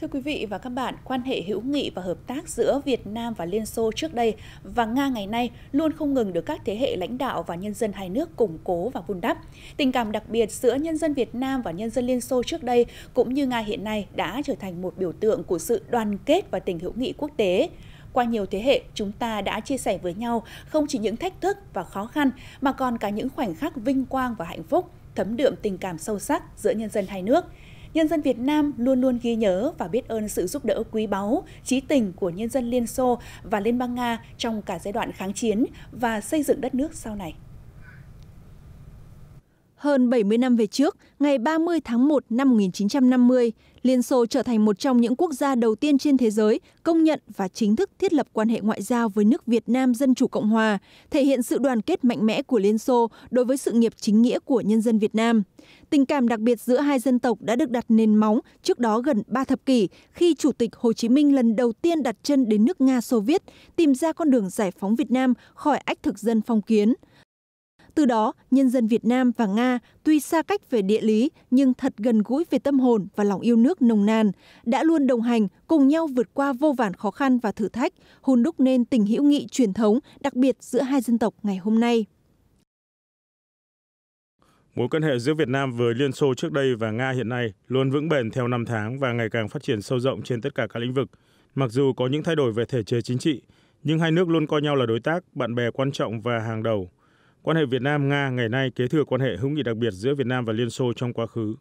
Thưa quý vị và các bạn, quan hệ hữu nghị và hợp tác giữa Việt Nam và Liên Xô trước đây và Nga ngày nay luôn không ngừng được các thế hệ lãnh đạo và nhân dân hai nước củng cố và vun đắp. Tình cảm đặc biệt giữa nhân dân Việt Nam và nhân dân Liên Xô trước đây cũng như Nga hiện nay đã trở thành một biểu tượng của sự đoàn kết và tình hữu nghị quốc tế. Qua nhiều thế hệ, chúng ta đã chia sẻ với nhau không chỉ những thách thức và khó khăn mà còn cả những khoảnh khắc vinh quang và hạnh phúc, thấm đượm tình cảm sâu sắc giữa nhân dân hai nước – nhân dân Việt Nam luôn luôn ghi nhớ và biết ơn sự giúp đỡ quý báu, trí tình của nhân dân Liên Xô và Liên bang Nga trong cả giai đoạn kháng chiến và xây dựng đất nước sau này. Hơn 70 năm về trước, ngày 30 tháng 1 năm 1950, Liên Xô trở thành một trong những quốc gia đầu tiên trên thế giới công nhận và chính thức thiết lập quan hệ ngoại giao với nước Việt Nam Dân Chủ Cộng Hòa, thể hiện sự đoàn kết mạnh mẽ của Liên Xô đối với sự nghiệp chính nghĩa của nhân dân Việt Nam. Tình cảm đặc biệt giữa hai dân tộc đã được đặt nền móng trước đó gần ba thập kỷ khi Chủ tịch Hồ Chí Minh lần đầu tiên đặt chân đến nước Nga Xô Viết, tìm ra con đường giải phóng Việt Nam khỏi ách thực dân phong kiến – từ đó nhân dân việt nam và nga tuy xa cách về địa lý nhưng thật gần gũi về tâm hồn và lòng yêu nước nồng nàn đã luôn đồng hành cùng nhau vượt qua vô vàn khó khăn và thử thách hùn đúc nên tình hữu nghị truyền thống đặc biệt giữa hai dân tộc ngày hôm nay Mối quan hệ giữa Việt Nam với Liên Xô trước đây và Nga hiện nay luôn vững bền theo năm tháng và ngày càng phát triển sâu rộng trên tất cả các lĩnh vực. Mặc dù có những thay đổi về thể chế chính trị, nhưng hai nước luôn coi nhau là đối tác, bạn bè quan trọng và hàng đầu quan hệ Việt Nam Nga ngày nay kế thừa quan hệ hữu nghị đặc biệt giữa Việt Nam và Liên Xô trong quá khứ.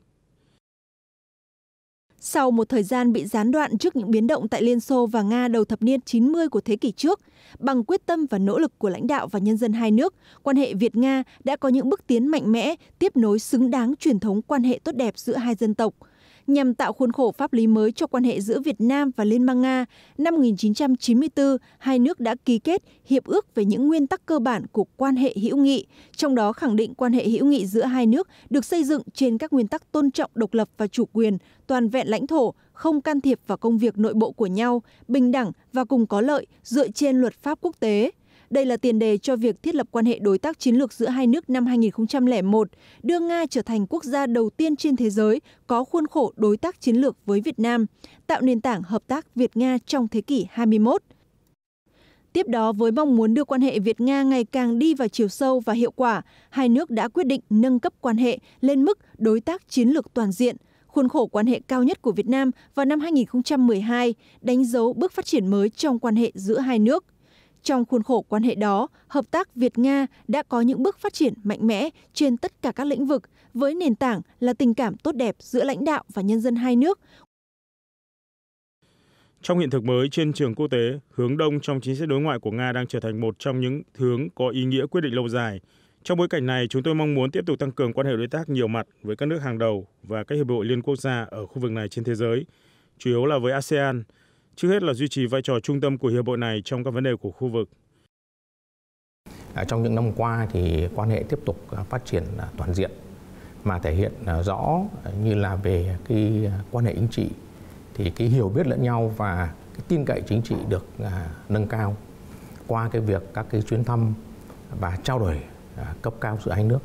Sau một thời gian bị gián đoạn trước những biến động tại Liên Xô và Nga đầu thập niên 90 của thế kỷ trước, bằng quyết tâm và nỗ lực của lãnh đạo và nhân dân hai nước, quan hệ Việt-Nga đã có những bước tiến mạnh mẽ, tiếp nối xứng đáng truyền thống quan hệ tốt đẹp giữa hai dân tộc – nhằm tạo khuôn khổ pháp lý mới cho quan hệ giữa Việt Nam và Liên bang Nga. Năm 1994, hai nước đã ký kết hiệp ước về những nguyên tắc cơ bản của quan hệ hữu nghị, trong đó khẳng định quan hệ hữu nghị giữa hai nước được xây dựng trên các nguyên tắc tôn trọng độc lập và chủ quyền, toàn vẹn lãnh thổ, không can thiệp vào công việc nội bộ của nhau, bình đẳng và cùng có lợi dựa trên luật pháp quốc tế. Đây là tiền đề cho việc thiết lập quan hệ đối tác chiến lược giữa hai nước năm 2001, đưa Nga trở thành quốc gia đầu tiên trên thế giới có khuôn khổ đối tác chiến lược với Việt Nam, tạo nền tảng hợp tác Việt-Nga trong thế kỷ 21. Tiếp đó, với mong muốn đưa quan hệ Việt-Nga ngày càng đi vào chiều sâu và hiệu quả, hai nước đã quyết định nâng cấp quan hệ lên mức đối tác chiến lược toàn diện, khuôn khổ quan hệ cao nhất của Việt Nam vào năm 2012, đánh dấu bước phát triển mới trong quan hệ giữa hai nước trong khuôn khổ quan hệ đó hợp tác việt nga đã có những bước phát triển mạnh mẽ trên tất cả các lĩnh vực với nền tảng là tình cảm tốt đẹp giữa lãnh đạo và nhân dân hai nước trong hiện thực mới trên trường quốc tế, hướng đông trong chính sách đối ngoại của Nga đang trở thành một trong những hướng có ý nghĩa quyết định lâu dài. Trong bối cảnh này, chúng tôi mong muốn tiếp tục tăng cường quan hệ đối tác nhiều mặt với các nước hàng đầu và các hiệp hội liên quốc gia ở khu vực này trên thế giới, chủ yếu là với ASEAN, trước hết là duy trì vai trò trung tâm của hiệp hội này trong các vấn đề của khu vực. À, trong những năm qua thì quan hệ tiếp tục à, phát triển à, toàn diện mà thể hiện rõ như là về cái quan hệ chính trị thì cái hiểu biết lẫn nhau và cái tin cậy chính trị được nâng cao qua cái việc các cái chuyến thăm và trao đổi cấp cao giữa hai nước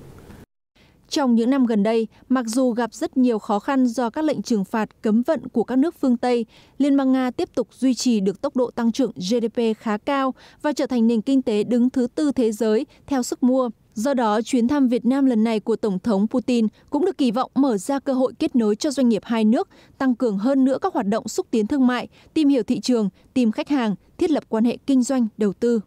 trong những năm gần đây mặc dù gặp rất nhiều khó khăn do các lệnh trừng phạt cấm vận của các nước phương tây liên bang nga tiếp tục duy trì được tốc độ tăng trưởng gdp khá cao và trở thành nền kinh tế đứng thứ tư thế giới theo sức mua do đó chuyến thăm việt nam lần này của tổng thống putin cũng được kỳ vọng mở ra cơ hội kết nối cho doanh nghiệp hai nước tăng cường hơn nữa các hoạt động xúc tiến thương mại tìm hiểu thị trường tìm khách hàng thiết lập quan hệ kinh doanh đầu tư